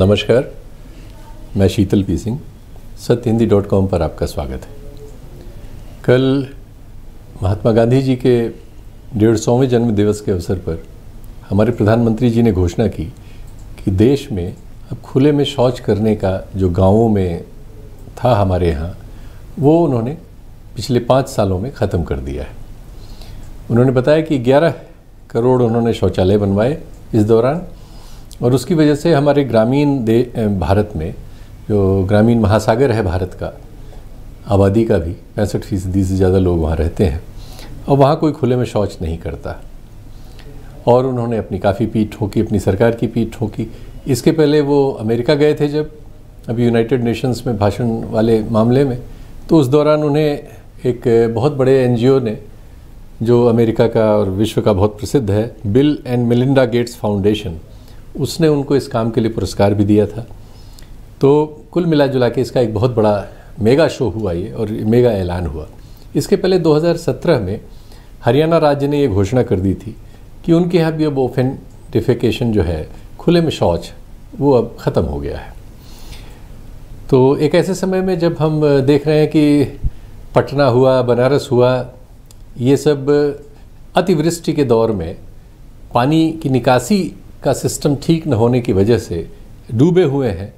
नमस्कार मैं शीतल पी सिंह सत्य हिंदी डॉट कॉम पर आपका स्वागत है कल महात्मा गांधी जी के डेढ़ सौवें जन्म दिवस के अवसर पर हमारे प्रधानमंत्री जी ने घोषणा की कि देश में अब खुले में शौच करने का जो गांवों में था हमारे यहाँ वो उन्होंने पिछले पाँच सालों में ख़त्म कर दिया है उन्होंने बताया कि ग्यारह करोड़ उन्होंने शौचालय बनवाए इस दौरान और उसकी वजह से हमारे ग्रामीण भारत में जो ग्रामीण महासागर है भारत का आबादी का भी पैंसठ फीसदी से ज़्यादा लोग वहाँ रहते हैं और वहाँ कोई खुले में शौच नहीं करता और उन्होंने अपनी काफ़ी पीठ ठोंकी अपनी सरकार की पीठ ठोंकी इसके पहले वो अमेरिका गए थे जब अभी यूनाइटेड नेशंस में भाषण वाले मामले में तो उस दौरान उन्हें एक बहुत बड़े एनजीओ ने जो अमेरिका का और विश्व का बहुत प्रसिद्ध है Bill and Melinda Gates Foundation उसने उनको इस काम के लिए पुरस्कार भी दिया था तो कुल मिला जुला के इसका एक बहुत बड़ा मेगा शो हुआ ये और मेगा ऐलान हुआ इसके पहले 2017 में हरियाणा राज्य ने ये घोषणा कर दी थी कि उनके यहाँ भी अब ओफेन डिफिकेशन जो है खुले में शौच वो अब ख़त्म हो गया है तो एक ऐसे समय में जब हम देख रहे हैं कि पटना हुआ बनारस हुआ ये सब अतिवृष्टि के दौर में पानी की निकासी का सिस्टम ठीक न होने की वजह से डूबे हुए हैं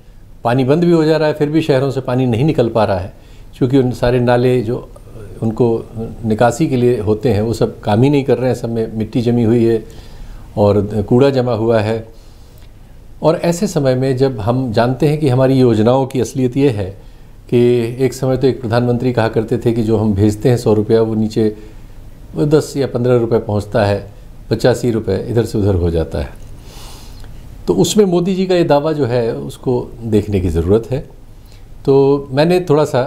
पानी बंद भी हो जा रहा है फिर भी शहरों से पानी नहीं निकल पा रहा है क्योंकि उन सारे नाले जो उनको निकासी के लिए होते हैं वो सब काम ही नहीं कर रहे हैं सब में मिट्टी जमी हुई है और कूड़ा जमा हुआ है और ऐसे समय में जब हम जानते हैं कि हमारी योजनाओं की असलियत ये है कि एक समय तो एक प्रधानमंत्री कहा करते थे कि जो हम भेजते हैं सौ रुपया वो नीचे दस या पंद्रह रुपये पहुँचता है पचासी रुपये इधर से उधर हो जाता है तो उसमें मोदी जी का ये दावा जो है उसको देखने की ज़रूरत है तो मैंने थोड़ा सा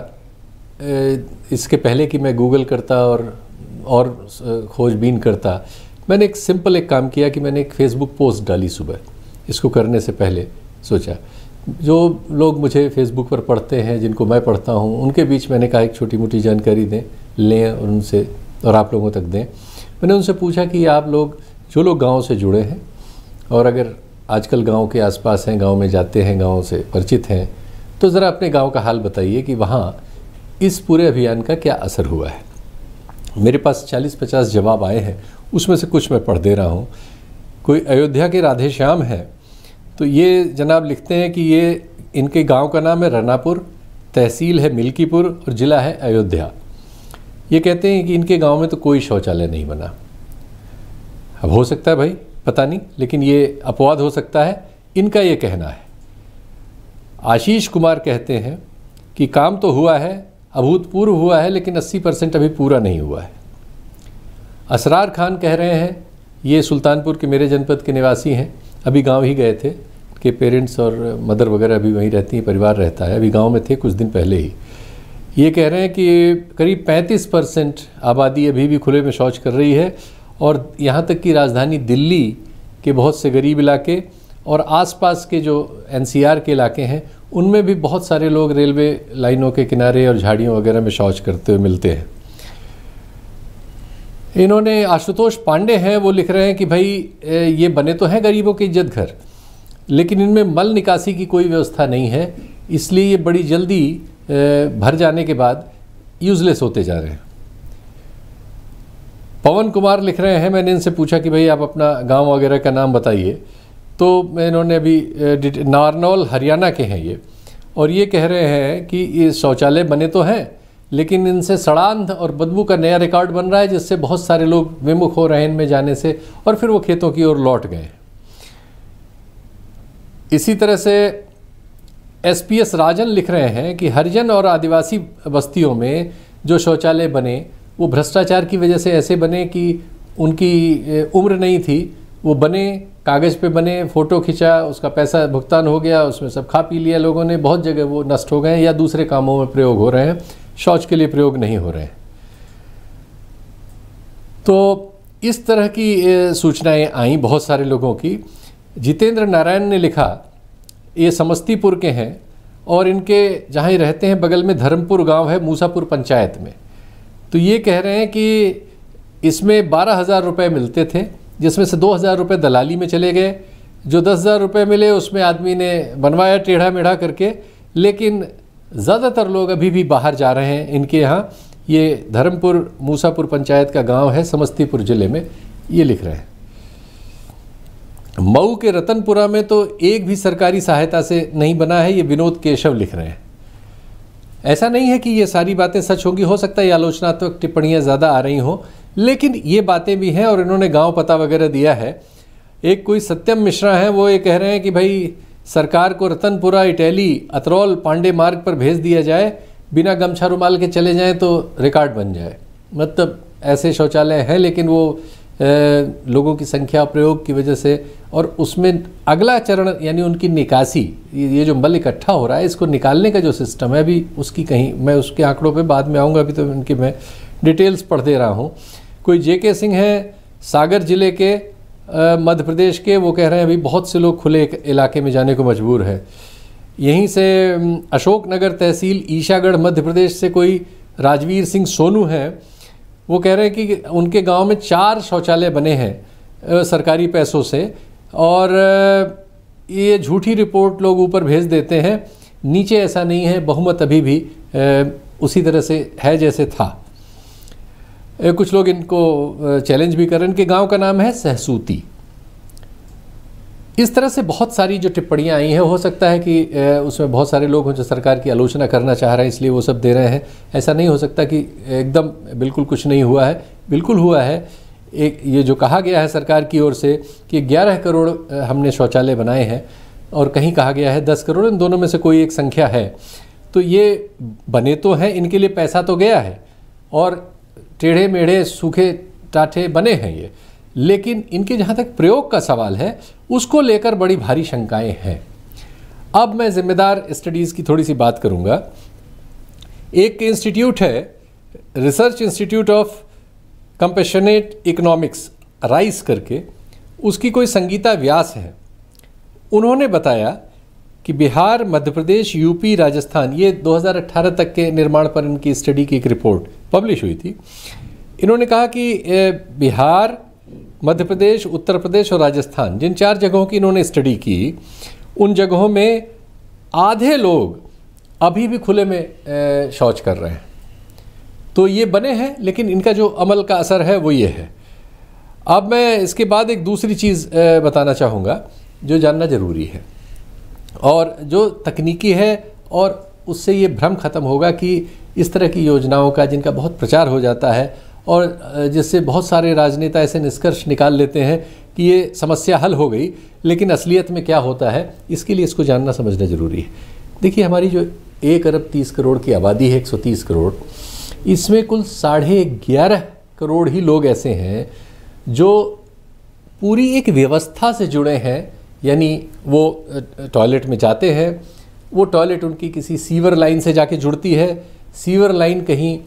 इसके पहले कि मैं गूगल करता और और खोजबीन करता मैंने एक सिंपल एक काम किया कि मैंने एक फेसबुक पोस्ट डाली सुबह इसको करने से पहले सोचा जो लोग मुझे फेसबुक पर पढ़ते हैं जिनको मैं पढ़ता हूँ उनके बीच मैंने कहा एक छोटी मोटी जानकारी दें लें और उनसे और आप लोगों तक दें मैंने उनसे पूछा कि आप लोग जो लोग गाँव से जुड़े हैं और अगर आजकल गांव के आसपास हैं गांव में जाते हैं गांव से परिचित हैं तो ज़रा अपने गांव का हाल बताइए कि वहाँ इस पूरे अभियान का क्या असर हुआ है मेरे पास 40-50 जवाब आए हैं उसमें से कुछ मैं पढ़ दे रहा हूँ कोई अयोध्या के राधे श्याम है तो ये जनाब लिखते हैं कि ये इनके गांव का नाम है रनापुर तहसील है मिल्कीपुर और ज़िला है अयोध्या ये कहते हैं कि इनके गांव में तो कोई शौचालय नहीं बना अब हो सकता है भाई पता नहीं लेकिन ये अपवाद हो सकता है इनका ये कहना है आशीष कुमार कहते हैं कि काम तो हुआ है अभूतपूर्व हुआ है लेकिन 80 परसेंट अभी पूरा नहीं हुआ है असरार खान कह रहे हैं ये सुल्तानपुर के मेरे जनपद के निवासी हैं अभी गांव ही गए थे के पेरेंट्स और मदर वगैरह अभी वहीं रहती हैं परिवार रहता है अभी गांव में थे कुछ दिन पहले ही ये कह रहे हैं कि करीब 35 परसेंट आबादी अभी भी खुले में शौच कर रही है और यहाँ तक कि राजधानी दिल्ली के बहुत से गरीब इलाके और आसपास के जो एनसीआर के इलाके हैं उनमें भी बहुत सारे लोग रेलवे लाइनों के किनारे और झाड़ियों वगैरह में शौच करते हुए मिलते हैं इन्होंने आशुतोष पांडे हैं वो लिख रहे हैं कि भाई ये बने तो हैं गरीबों के इज्जत घर लेकिन इनमें मल निकासी की कोई व्यवस्था नहीं है इसलिए ये बड़ी जल्दी भर जाने के बाद यूज़लेस होते जा रहे हैं पवन कुमार लिख रहे हैं मैंने इनसे पूछा कि भाई आप अपना गांव वगैरह का नाम बताइए तो इन्होंने अभी नारनौल हरियाणा के हैं ये और ये कह रहे हैं कि ये शौचालय बने तो हैं लेकिन इनसे सड़ांध और बदबू का नया रिकॉर्ड बन रहा है जिससे बहुत सारे लोग विमुख हो रहे हैं इनमें जाने से और फिर वो खेतों की ओर लौट गए इसी तरह से एसपीएस राजन लिख रहे हैं कि हरिजन और आदिवासी बस्तियों में जो शौचालय बने वो भ्रष्टाचार की वजह से ऐसे बने कि उनकी उम्र नहीं थी वो बने कागज़ पे बने फ़ोटो खिंचा उसका पैसा भुगतान हो गया उसमें सब खा पी लिया लोगों ने बहुत जगह वो नष्ट हो गए या दूसरे कामों में प्रयोग हो रहे हैं शौच के लिए प्रयोग नहीं हो रहे हैं तो इस तरह की सूचनाएं आई बहुत सारे लोगों की जितेंद्र नारायण ने लिखा ये समस्तीपुर के हैं और इनके जहाँ ही रहते हैं बगल में धर्मपुर गांव है मूसापुर पंचायत में तो ये कह रहे हैं कि इसमें बारह हज़ार रुपये मिलते थे जिसमें से दो हज़ार रुपये दलाली में चले गए जो दस हज़ार रुपये मिले उसमें आदमी ने बनवाया टेढ़ा मेढ़ा करके लेकिन ज़्यादातर लोग अभी भी बाहर जा रहे हैं इनके यहाँ ये धर्मपुर मूसापुर पंचायत का गांव है समस्तीपुर ज़िले में ये लिख रहे हैं मऊ के रतनपुरा में तो एक भी सरकारी सहायता से नहीं बना है ये विनोद केशव लिख रहे हैं ऐसा नहीं है कि ये सारी बातें सच होगी हो सकता है ये आलोचनात्मक टिप्पणियाँ ज़्यादा आ रही हों लेकिन ये बातें भी हैं और इन्होंने गांव पता वगैरह दिया है एक कोई सत्यम मिश्रा है वो ये कह रहे हैं कि भाई सरकार को रतनपुरा इटैली अतरौल पांडे मार्ग पर भेज दिया जाए बिना गमछा रुमाल के चले जाएँ तो रिकॉर्ड बन जाए मतलब ऐसे शौचालय हैं लेकिन वो लोगों की संख्या प्रयोग की वजह से और उसमें अगला चरण यानी उनकी निकासी ये जो मल इकट्ठा हो रहा है इसको निकालने का जो सिस्टम है अभी उसकी कहीं मैं उसके आंकड़ों पे बाद में आऊँगा अभी तो उनकी मैं डिटेल्स पढ़ दे रहा हूँ कोई जे के सिंह हैं सागर ज़िले के मध्य प्रदेश के वो कह रहे हैं अभी बहुत से लोग खुले इलाके में जाने को मजबूर है यहीं से अशोकनगर तहसील ईशागढ़ मध्य प्रदेश से कोई राजवीर सिंह सोनू हैं वो कह रहे हैं कि उनके गांव में चार शौचालय बने हैं सरकारी पैसों से और ये झूठी रिपोर्ट लोग ऊपर भेज देते हैं नीचे ऐसा नहीं है बहुमत अभी भी उसी तरह से है जैसे था कुछ लोग इनको चैलेंज भी कर रहे हैं इनके गांव का नाम है सहसूती इस तरह से बहुत सारी जो टिप्पणियाँ आई हैं हो सकता है कि उसमें बहुत सारे लोग हों जो सरकार की आलोचना करना चाह रहे हैं इसलिए वो सब दे रहे हैं ऐसा नहीं हो सकता कि एकदम बिल्कुल कुछ नहीं हुआ है बिल्कुल हुआ है एक ये जो कहा गया है सरकार की ओर से कि 11 करोड़ हमने शौचालय बनाए हैं और कहीं कहा गया है 10 करोड़ इन दोनों में से कोई एक संख्या है तो ये बने तो हैं इनके लिए पैसा तो गया है और टेढ़े मेढ़े सूखे टाठे बने हैं ये लेकिन इनके जहाँ तक प्रयोग का सवाल है उसको लेकर बड़ी भारी शंकाएं हैं अब मैं ज़िम्मेदार स्टडीज़ की थोड़ी सी बात करूँगा एक इंस्टीट्यूट है research institute of compassionate economics RICE करके उसकी कोई संगीता व्यास है उन्होंने बताया कि बिहार मध्य प्रदेश यूपी राजस्थान ये 2018 तक के निर्माण पर इनकी स्टडी की एक रिपोर्ट पब्लिश हुई थी इन्होंने कहा कि बिहार मध्य प्रदेश उत्तर प्रदेश और राजस्थान जिन चार जगहों की इन्होंने स्टडी की उन जगहों में आधे लोग अभी भी खुले में शौच कर रहे हैं तो ये बने हैं लेकिन इनका जो अमल का असर है वो ये है अब मैं इसके बाद एक दूसरी चीज़ बताना चाहूँगा जो जानना ज़रूरी है और जो तकनीकी है और उससे ये भ्रम ख़त्म होगा कि इस तरह की योजनाओं का जिनका बहुत प्रचार हो जाता है और जिससे बहुत सारे राजनेता ऐसे निष्कर्ष निकाल लेते हैं कि ये समस्या हल हो गई लेकिन असलियत में क्या होता है इसके लिए इसको जानना समझना ज़रूरी है देखिए हमारी जो एक अरब तीस करोड़ की आबादी है एक सौ तीस करोड़ इसमें कुल साढ़े ग्यारह करोड़ ही लोग ऐसे हैं जो पूरी एक व्यवस्था से जुड़े हैं यानी वो टॉयलेट में जाते हैं वो टॉयलेट उनकी किसी सीवर लाइन से जाके जुड़ती है सीवर लाइन कहीं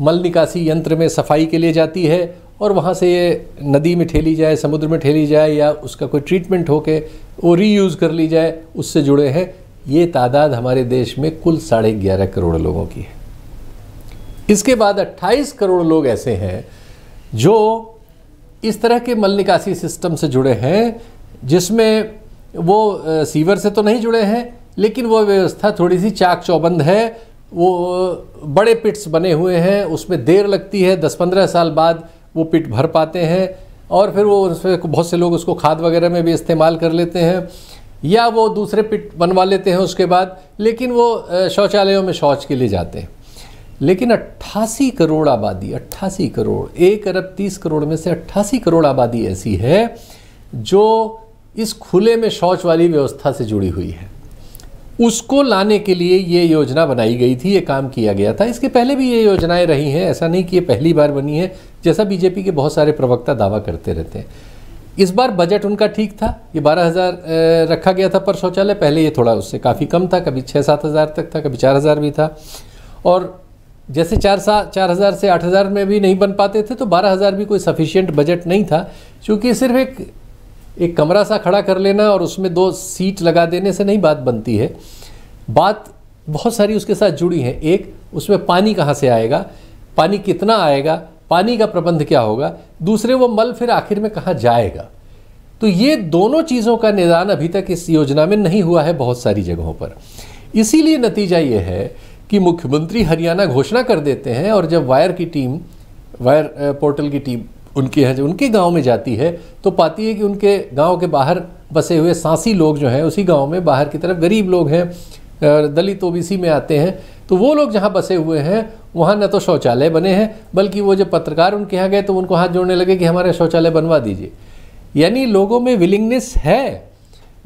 मल निकासी यंत्र में सफाई के लिए जाती है और वहाँ से ये नदी में ठेली जाए समुद्र में ठेली जाए या उसका कोई ट्रीटमेंट हो के वो रीयूज़ कर ली जाए उससे जुड़े हैं ये तादाद हमारे देश में कुल साढ़े ग्यारह करोड़ लोगों की है इसके बाद 28 करोड़ लोग ऐसे हैं जो इस तरह के मल निकासी सिस्टम से जुड़े हैं जिसमें वो सीवर से तो नहीं जुड़े हैं लेकिन वो व्यवस्था थोड़ी सी चाक चौबंद है वो बड़े पिट्स बने हुए हैं उसमें देर लगती है दस पंद्रह साल बाद वो पिट भर पाते हैं और फिर वो उसमें बहुत से लोग उसको खाद वगैरह में भी इस्तेमाल कर लेते हैं या वो दूसरे पिट बनवा लेते हैं उसके बाद लेकिन वो शौचालयों में शौच के लिए जाते हैं लेकिन अट्ठासी करोड़ आबादी अट्ठासी करोड़ एक अरब तीस करोड़ में से अट्ठासी करोड़ आबादी ऐसी है जो इस खुले में शौच वाली व्यवस्था से जुड़ी हुई है उसको लाने के लिए ये योजना बनाई गई थी ये काम किया गया था इसके पहले भी ये योजनाएं रही हैं ऐसा नहीं कि ये पहली बार बनी है जैसा बीजेपी के बहुत सारे प्रवक्ता दावा करते रहते हैं इस बार बजट उनका ठीक था ये बारह हज़ार रखा गया था पर शौचालय पहले ये थोड़ा उससे काफ़ी कम था कभी छः सात हज़ार तक था कभी चार हज़ार भी था और जैसे चार सा चार हज़ार से आठ हज़ार में भी नहीं बन पाते थे तो बारह हज़ार भी कोई सफिशियंट बजट नहीं था क्योंकि सिर्फ एक एक कमरा सा खड़ा कर लेना और उसमें दो सीट लगा देने से नहीं बात बनती है बात बहुत सारी उसके साथ जुड़ी है एक उसमें पानी कहाँ से आएगा पानी कितना आएगा पानी का प्रबंध क्या होगा दूसरे वो मल फिर आखिर में कहाँ जाएगा तो ये दोनों चीज़ों का निदान अभी तक इस योजना में नहीं हुआ है बहुत सारी जगहों पर इसीलिए नतीजा ये है कि मुख्यमंत्री हरियाणा घोषणा कर देते हैं और जब वायर की टीम वायर पोर्टल की टीम उनके यहाँ उनके गांव में जाती है तो पाती है कि उनके गांव के बाहर बसे हुए सांसी लोग जो हैं उसी गांव में बाहर की तरफ गरीब लोग हैं दलित ओ में आते हैं तो वो लोग जहाँ बसे हुए हैं वहाँ न तो शौचालय बने हैं बल्कि वो जब पत्रकार उनके यहाँ गए तो उनको हाथ जोड़ने लगे कि हमारे शौचालय बनवा दीजिए यानी लोगों में विलिंगनेस है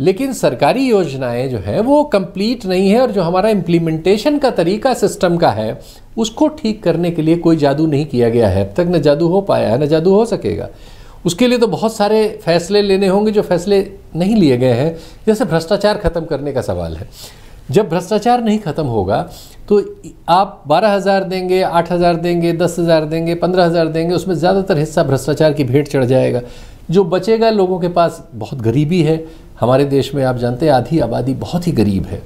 लेकिन सरकारी योजनाएं जो है वो कंप्लीट नहीं है और जो हमारा इम्प्लीमेंटेशन का तरीका सिस्टम का है उसको ठीक करने के लिए कोई जादू नहीं किया गया है अब तक न जादू हो पाया है न जादू हो सकेगा उसके लिए तो बहुत सारे फैसले लेने होंगे जो फैसले नहीं लिए गए हैं जैसे भ्रष्टाचार ख़त्म करने का सवाल है जब भ्रष्टाचार नहीं ख़त्म होगा तो आप बारह हज़ार देंगे आठ हज़ार देंगे दस हज़ार देंगे पंद्रह हज़ार देंगे उसमें ज़्यादातर हिस्सा भ्रष्टाचार की भेंट चढ़ जाएगा जो बचेगा लोगों के पास बहुत गरीबी है हमारे देश में आप जानते हैं आधी आबादी बहुत ही गरीब है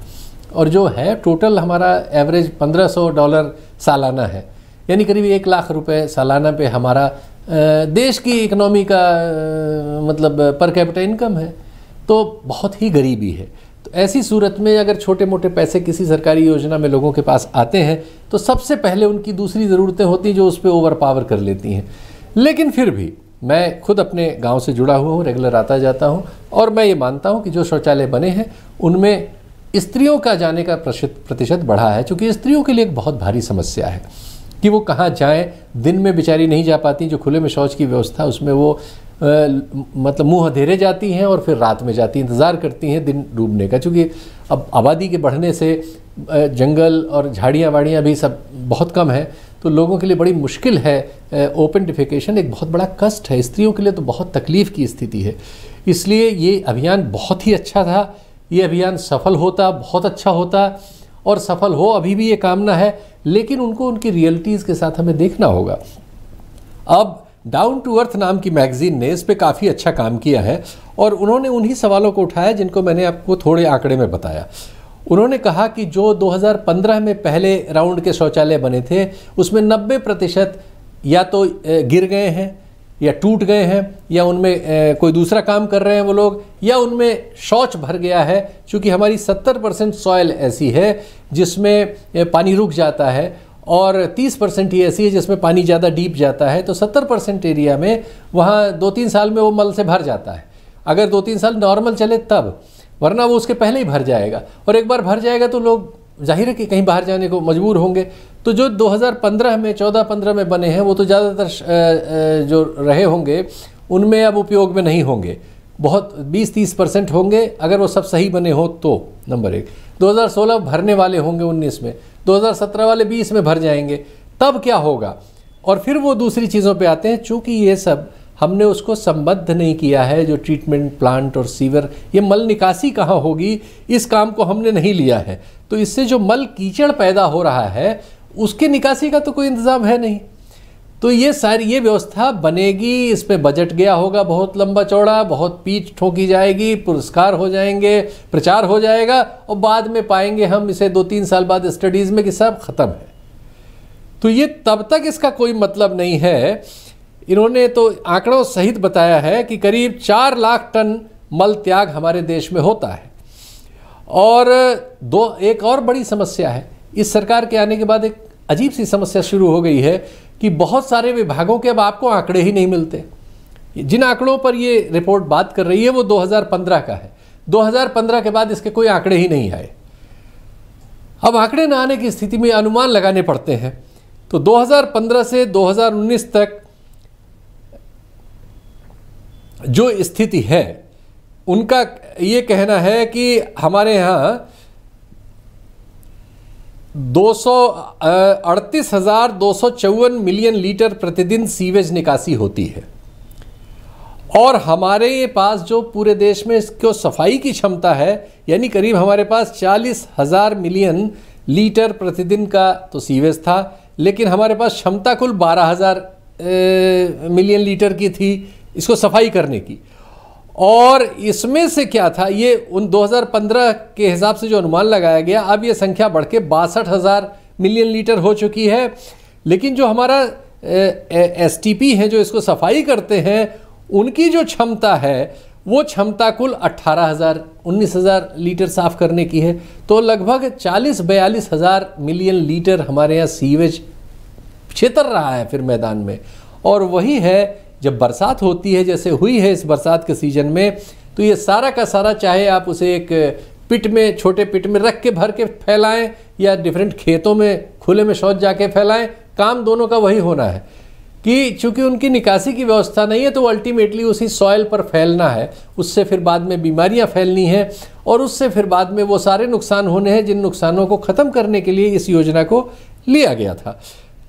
और जो है टोटल हमारा एवरेज 1500 डॉलर सालाना है यानी करीब एक लाख रुपए सालाना पे हमारा देश की इकनॉमी का मतलब पर कैपिटल इनकम है तो बहुत ही गरीबी है तो ऐसी सूरत में अगर छोटे मोटे पैसे किसी सरकारी योजना में लोगों के पास आते हैं तो सबसे पहले उनकी दूसरी ज़रूरतें होती जो उस पर ओवर पावर कर लेती हैं लेकिन फिर भी मैं खुद अपने गांव से जुड़ा हुआ हूँ रेगुलर आता जाता हूँ और मैं ये मानता हूँ कि जो शौचालय बने हैं उनमें स्त्रियों का जाने का प्रतिशत बढ़ा है चूँकि स्त्रियों के लिए एक बहुत भारी समस्या है कि वो कहाँ जाएँ दिन में बेचारी नहीं जा पाती जो खुले में शौच की व्यवस्था उसमें वो आ, मतलब मुँह अंधेरे जाती हैं और फिर रात में जाती इंतज़ार करती हैं दिन डूबने का चूँकि अब आबादी के बढ़ने से जंगल और झाड़ियाँ वाड़ियाँ भी सब बहुत कम हैं तो लोगों के लिए बड़ी मुश्किल है ओपन डिफिकेशन एक बहुत बड़ा कष्ट है स्त्रियों के लिए तो बहुत तकलीफ़ की स्थिति है इसलिए ये अभियान बहुत ही अच्छा था ये अभियान सफल होता बहुत अच्छा होता और सफल हो अभी भी ये कामना है लेकिन उनको उनकी रियलिटीज़ के साथ हमें देखना होगा अब डाउन टू अर्थ नाम की मैगज़ीन ने इस पर काफ़ी अच्छा काम किया है और उन्होंने उन्हीं सवालों को उठाया जिनको मैंने आपको थोड़े आंकड़े में बताया उन्होंने कहा कि जो 2015 में पहले राउंड के शौचालय बने थे उसमें 90 प्रतिशत या तो गिर गए हैं या टूट गए हैं या उनमें कोई दूसरा काम कर रहे हैं वो लोग या उनमें शौच भर गया है क्योंकि हमारी 70 परसेंट सॉयल ऐसी है जिसमें पानी रुक जाता है और 30 परसेंट ही ऐसी है जिसमें पानी ज़्यादा डीप जाता है तो 70 परसेंट एरिया में वहाँ दो तीन साल में वो मल से भर जाता है अगर दो तीन साल नॉर्मल चले तब वरना वो उसके पहले ही भर जाएगा और एक बार भर जाएगा तो लोग जाहिर है कि कहीं बाहर जाने को मजबूर होंगे तो जो 2015 में 14-15 में बने हैं वो तो ज़्यादातर जो रहे होंगे उनमें अब उपयोग में नहीं होंगे बहुत 20-30 परसेंट होंगे अगर वो सब सही बने हो तो नंबर एक 2016 भरने वाले होंगे 19 में 2017 वाले 20 में भर जाएंगे तब क्या होगा और फिर वो दूसरी चीज़ों पर आते हैं चूँकि ये सब हमने उसको संबद्ध नहीं किया है जो ट्रीटमेंट प्लांट और सीवर ये मल निकासी कहाँ होगी इस काम को हमने नहीं लिया है तो इससे जो मल कीचड़ पैदा हो रहा है उसके निकासी का तो कोई इंतज़ाम है नहीं तो ये सारी ये व्यवस्था बनेगी इस पर बजट गया होगा बहुत लंबा चौड़ा बहुत पीठ ठोंकी जाएगी पुरस्कार हो जाएंगे प्रचार हो जाएगा और बाद में पाएंगे हम इसे दो तीन साल बाद स्टडीज़ में कि सब ख़त्म है तो ये तब तक इसका कोई मतलब नहीं है इन्होंने तो आंकड़ों सहित बताया है कि करीब चार लाख टन मल त्याग हमारे देश में होता है और दो एक और बड़ी समस्या है इस सरकार के आने के बाद एक अजीब सी समस्या शुरू हो गई है कि बहुत सारे विभागों के अब आपको आंकड़े ही नहीं मिलते जिन आंकड़ों पर ये रिपोर्ट बात कर रही है वो 2015 का है 2015 के बाद इसके कोई आंकड़े ही नहीं आए अब आंकड़े न आने की स्थिति में अनुमान लगाने पड़ते हैं तो 2015 से 2019 तक जो स्थिति है उनका ये कहना है कि हमारे यहाँ दो सौ अड़तीस हज़ार दो सौ चौवन मिलियन लीटर प्रतिदिन सीवेज निकासी होती है और हमारे ये पास जो पूरे देश में इसको सफाई की क्षमता है यानी करीब हमारे पास चालीस हज़ार मिलियन लीटर प्रतिदिन का तो सीवेज था लेकिन हमारे पास क्षमता कुल बारह हज़ार मिलियन लीटर की थी इसको सफाई करने की और इसमें से क्या था ये उन 2015 के हिसाब से जो अनुमान लगाया गया अब ये संख्या बढ़ के बासठ हज़ार मिलियन लीटर हो चुकी है लेकिन जो हमारा एस टी पी है जो इसको सफाई करते हैं उनकी जो क्षमता है वो क्षमता कुल 18,000 19,000 लीटर साफ करने की है तो लगभग 40 बयालीस हज़ार मिलियन लीटर हमारे यहाँ सीवेज छेतर रहा है फिर मैदान में और वही है जब बरसात होती है जैसे हुई है इस बरसात के सीज़न में तो ये सारा का सारा चाहे आप उसे एक पिट में छोटे पिट में रख के भर के फैलाएं या डिफरेंट खेतों में खुले में शौच जाके फैलाएं काम दोनों का वही होना है कि चूंकि उनकी निकासी की व्यवस्था नहीं है तो अल्टीमेटली उसी सॉयल पर फैलना है उससे फिर बाद में बीमारियां फैलनी हैं और उससे फिर बाद में वो सारे नुकसान होने हैं जिन नुकसानों को ख़त्म करने के लिए इस योजना को लिया गया था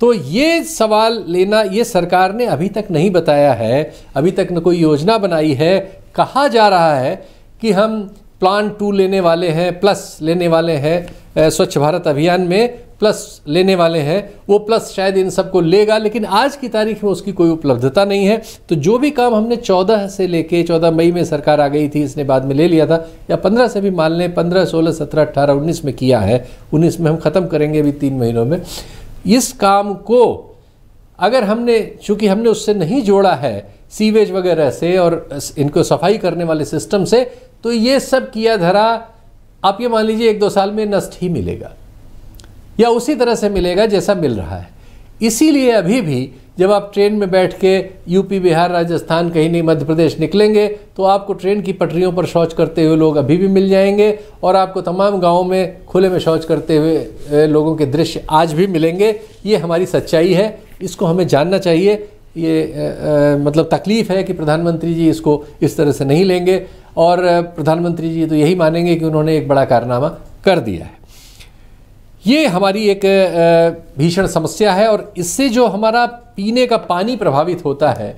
तो ये सवाल लेना ये सरकार ने अभी तक नहीं बताया है अभी तक न कोई योजना बनाई है कहा जा रहा है कि हम प्लान टू लेने वाले हैं प्लस लेने वाले हैं स्वच्छ भारत अभियान में प्लस लेने वाले हैं वो प्लस शायद इन सबको लेगा लेकिन आज की तारीख में उसकी कोई उपलब्धता नहीं है तो जो भी काम हमने 14 से लेके 14 मई में सरकार आ गई थी इसने बाद में ले लिया था या 15 से भी मान लें पंद्रह सोलह सत्रह अट्ठारह उन्नीस में किया है उन्नीस में हम ख़त्म करेंगे अभी तीन महीनों में इस काम को अगर हमने चूंकि हमने उससे नहीं जोड़ा है सीवेज वगैरह से और इनको सफाई करने वाले सिस्टम से तो ये सब किया धरा आप ये मान लीजिए एक दो साल में नष्ट ही मिलेगा या उसी तरह से मिलेगा जैसा मिल रहा है इसीलिए अभी भी जब आप ट्रेन में बैठ के यूपी बिहार राजस्थान कहीं नहीं मध्य प्रदेश निकलेंगे तो आपको ट्रेन की पटरियों पर शौच करते हुए लोग अभी भी मिल जाएंगे और आपको तमाम गाँव में खुले में शौच करते हुए लोगों के दृश्य आज भी मिलेंगे ये हमारी सच्चाई है इसको हमें जानना चाहिए ये आ, आ, मतलब तकलीफ़ है कि प्रधानमंत्री जी इसको इस तरह से नहीं लेंगे और प्रधानमंत्री जी तो यही मानेंगे कि उन्होंने एक बड़ा कारनामा कर दिया है ये हमारी एक भीषण समस्या है और इससे जो हमारा पीने का पानी प्रभावित होता है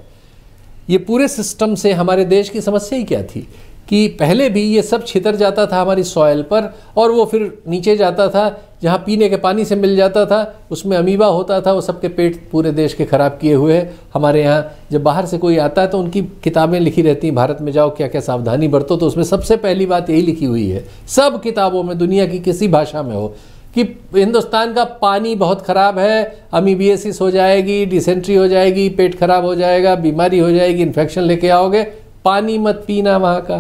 ये पूरे सिस्टम से हमारे देश की समस्या ही क्या थी कि पहले भी ये सब छितर जाता था हमारी सॉयल पर और वो फिर नीचे जाता था जहाँ पीने के पानी से मिल जाता था उसमें अमीबा होता था वो सबके पेट पूरे देश के ख़राब किए हुए हमारे यहाँ जब बाहर से कोई आता है तो उनकी किताबें लिखी रहती हैं भारत में जाओ क्या क्या सावधानी बरतो तो उसमें सबसे पहली बात यही लिखी हुई है सब किताबों में दुनिया की किसी भाषा में हो कि हिंदुस्तान का पानी बहुत ख़राब है अमीबियसिस हो जाएगी डिसेंट्री हो जाएगी पेट खराब हो जाएगा बीमारी हो जाएगी इन्फेक्शन लेके आओगे पानी मत पीना वहाँ का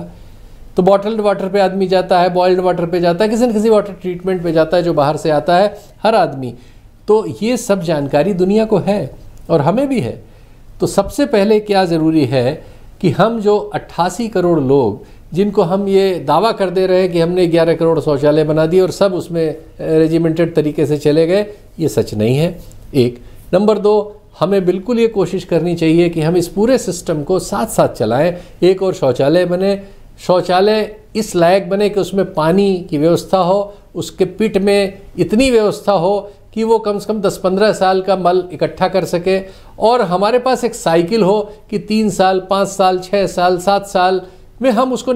तो बॉटल्ड वाटर पे आदमी जाता है बॉयल्ड वाटर पे जाता है किसी न किसी वाटर ट्रीटमेंट पे जाता है जो बाहर से आता है हर आदमी तो ये सब जानकारी दुनिया को है और हमें भी है तो सबसे पहले क्या ज़रूरी है कि हम जो अट्ठासी करोड़ लोग जिनको हम ये दावा कर दे रहे हैं कि हमने 11 करोड़ शौचालय बना दिए और सब उसमें रेजिमेंटेड तरीके से चले गए ये सच नहीं है एक नंबर दो हमें बिल्कुल ये कोशिश करनी चाहिए कि हम इस पूरे सिस्टम को साथ साथ चलाएं एक और शौचालय बने शौचालय इस लायक बने कि उसमें पानी की व्यवस्था हो उसके पिट में इतनी व्यवस्था हो कि वो कम से कम 10-15 साल का मल इकट्ठा कर सके और हमारे पास एक साइकिल हो कि तीन साल पाँच साल छः साल सात साल में हम उसको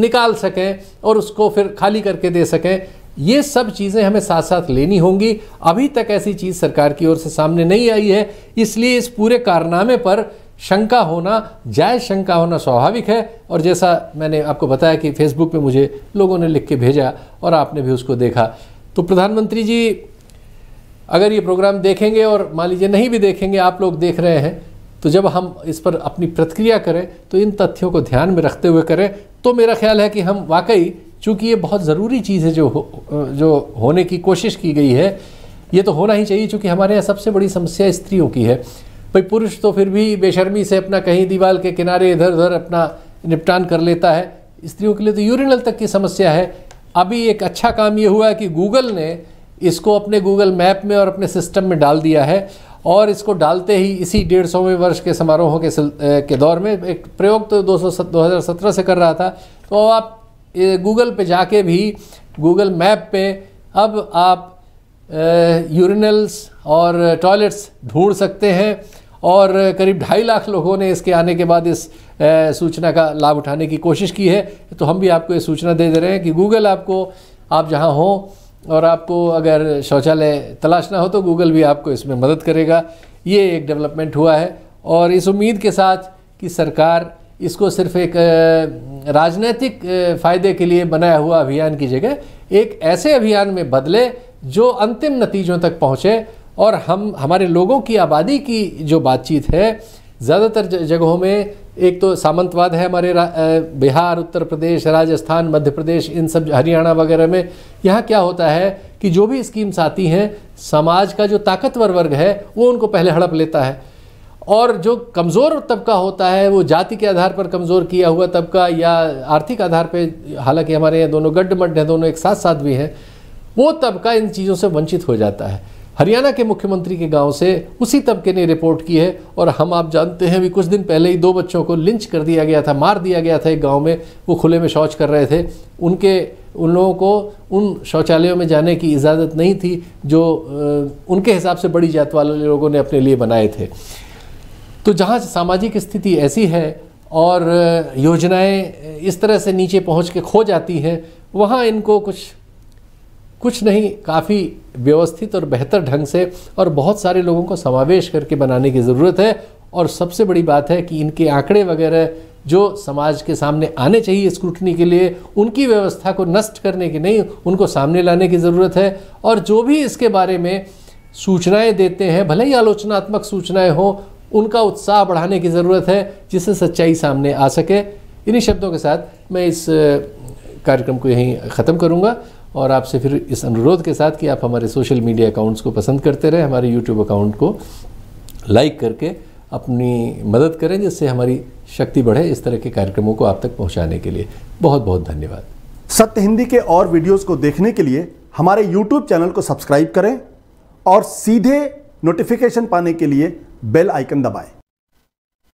निकाल सकें और उसको फिर खाली करके दे सकें ये सब चीज़ें हमें साथ साथ लेनी होंगी अभी तक ऐसी चीज़ सरकार की ओर से सामने नहीं आई है इसलिए इस पूरे कारनामे पर शंका होना जायज़ शंका होना स्वाभाविक है और जैसा मैंने आपको बताया कि फेसबुक पे मुझे लोगों ने लिख के भेजा और आपने भी उसको देखा तो प्रधानमंत्री जी अगर ये प्रोग्राम देखेंगे और मान लीजिए नहीं भी देखेंगे आप लोग देख रहे हैं तो जब हम इस पर अपनी प्रतिक्रिया करें तो इन तथ्यों को ध्यान में रखते हुए करें तो मेरा ख्याल है कि हम वाकई चूँकि ये बहुत ज़रूरी चीज़ है जो हो, जो होने की कोशिश की गई है ये तो होना ही चाहिए चूँकि हमारे यहाँ सबसे बड़ी समस्या स्त्रियों की है भाई पुरुष तो फिर भी बेशर्मी से अपना कहीं दीवार के किनारे इधर उधर अपना निपटान कर लेता है स्त्रियों के लिए तो यूरिनल तक की समस्या है अभी एक अच्छा काम ये हुआ है कि गूगल ने इसको अपने गूगल मैप में और अपने सिस्टम में डाल दिया है और इसको डालते ही इसी डेढ़ सौवें वर्ष के समारोह के के दौर में एक प्रयोग तो दो सौ से कर रहा था तो आप गूगल पे जाके भी गूगल मैप पे अब आप यूरिनल्स और टॉयलेट्स ढूंढ सकते हैं और करीब ढाई लाख लोगों ने इसके आने के बाद इस ए, सूचना का लाभ उठाने की कोशिश की है तो हम भी आपको ये सूचना दे दे रहे हैं कि गूगल आपको आप जहाँ हों और आपको अगर शौचालय तलाशना हो तो गूगल भी आपको इसमें मदद करेगा ये एक डेवलपमेंट हुआ है और इस उम्मीद के साथ कि सरकार इसको सिर्फ एक राजनीतिक फ़ायदे के लिए बनाया हुआ अभियान की जगह एक ऐसे अभियान में बदले जो अंतिम नतीजों तक पहुँचे और हम हमारे लोगों की आबादी की जो बातचीत है ज़्यादातर जगहों में एक तो सामंतवाद है हमारे बिहार उत्तर प्रदेश राजस्थान मध्य प्रदेश इन सब हरियाणा वगैरह में यहाँ क्या होता है कि जो भी स्कीम्स आती हैं समाज का जो ताकतवर वर्ग है वो उनको पहले हड़प लेता है और जो कमज़ोर तबका होता है वो जाति के आधार पर कमज़ोर किया हुआ तबका या आर्थिक आधार पर हालांकि हमारे यहाँ दोनों गड्ढ मड्ढ हैं दोनों एक साथ साथ भी हैं वो तबका इन चीज़ों से वंचित हो जाता है हरियाणा के मुख्यमंत्री के गांव से उसी तबके ने रिपोर्ट की है और हम आप जानते हैं अभी कुछ दिन पहले ही दो बच्चों को लिंच कर दिया गया था मार दिया गया था एक गांव में वो खुले में शौच कर रहे थे उनके उन लोगों को उन शौचालयों में जाने की इजाज़त नहीं थी जो उनके हिसाब से बड़ी जात वाले लोगों ने अपने लिए बनाए थे तो जहाँ सामाजिक स्थिति ऐसी है और योजनाएँ इस तरह से नीचे पहुँच के खो जाती हैं वहाँ इनको कुछ कुछ नहीं काफ़ी व्यवस्थित और बेहतर ढंग से और बहुत सारे लोगों को समावेश करके बनाने की ज़रूरत है और सबसे बड़ी बात है कि इनके आंकड़े वगैरह जो समाज के सामने आने चाहिए स्क्रूटनी के लिए उनकी व्यवस्था को नष्ट करने की नहीं उनको सामने लाने की ज़रूरत है और जो भी इसके बारे में सूचनाएं देते हैं भले ही आलोचनात्मक सूचनाएं हों उनका उत्साह बढ़ाने की ज़रूरत है जिससे सच्चाई सामने आ सके इन्हीं शब्दों के साथ मैं इस कार्यक्रम को यहीं ख़त्म करूँगा और आपसे फिर इस अनुरोध के साथ कि आप हमारे सोशल मीडिया अकाउंट्स को पसंद करते रहें हमारे यूट्यूब अकाउंट को लाइक करके अपनी मदद करें जिससे हमारी शक्ति बढ़े इस तरह के कार्यक्रमों को आप तक पहुंचाने के लिए बहुत बहुत धन्यवाद सत्य हिंदी के और वीडियोस को देखने के लिए हमारे यूट्यूब चैनल को सब्सक्राइब करें और सीधे नोटिफिकेशन पाने के लिए बेल आइकन दबाएं